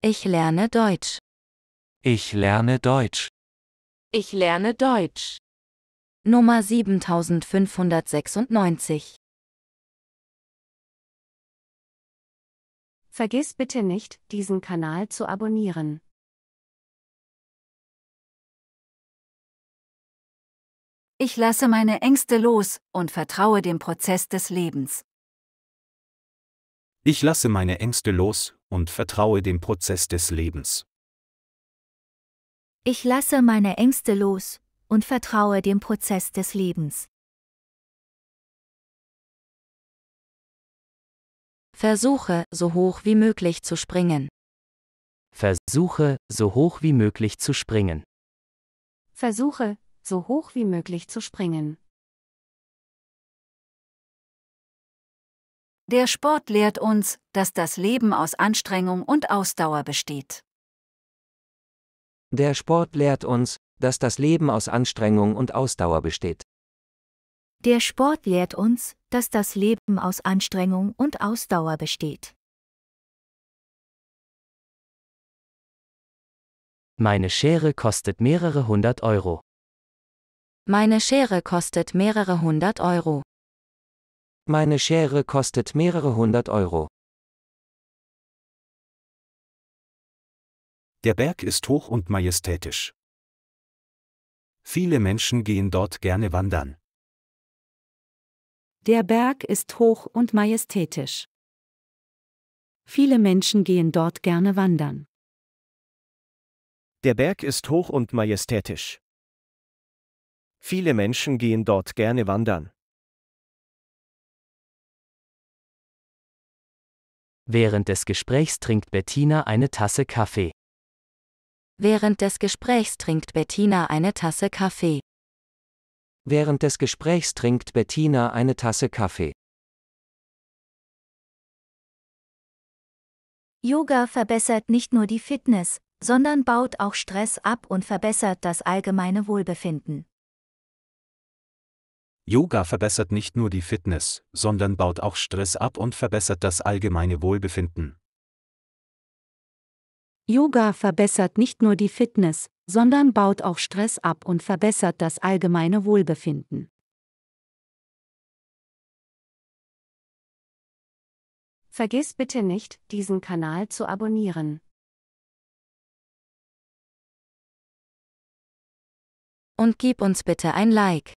Ich lerne Deutsch. Ich lerne Deutsch. Ich lerne Deutsch. Nummer 7596. Vergiss bitte nicht, diesen Kanal zu abonnieren. Ich lasse meine Ängste los und vertraue dem Prozess des Lebens. Ich lasse meine Ängste los und vertraue dem Prozess des Lebens. Ich lasse meine Ängste los und vertraue dem Prozess des Lebens. Versuche, so hoch wie möglich zu springen. Versuche, so hoch wie möglich zu springen. Versuche, so hoch wie möglich zu springen. Der Sport lehrt uns, dass das Leben aus Anstrengung und Ausdauer besteht. Der Sport lehrt uns, dass das Leben aus Anstrengung und Ausdauer besteht. Der Sport lehrt uns, dass das Leben aus Anstrengung und Ausdauer besteht. Meine Schere kostet mehrere hundert Euro. Meine Schere kostet mehrere hundert Euro. Meine Schere kostet mehrere hundert Euro. Der Berg ist hoch und majestätisch. Viele Menschen gehen dort gerne wandern. Der Berg ist hoch und majestätisch. Viele Menschen gehen dort gerne wandern. Der Berg ist hoch und majestätisch. Viele Menschen gehen dort gerne wandern. Während des Gesprächs trinkt Bettina eine Tasse Kaffee. Während des Gesprächs trinkt Bettina eine Tasse Kaffee. Während des Gesprächs trinkt Bettina eine Tasse Kaffee. Yoga verbessert nicht nur die Fitness, sondern baut auch Stress ab und verbessert das allgemeine Wohlbefinden. Yoga verbessert nicht nur die Fitness, sondern baut auch Stress ab und verbessert das allgemeine Wohlbefinden. Yoga verbessert nicht nur die Fitness, sondern baut auch Stress ab und verbessert das allgemeine Wohlbefinden. Vergiss bitte nicht, diesen Kanal zu abonnieren. Und gib uns bitte ein Like.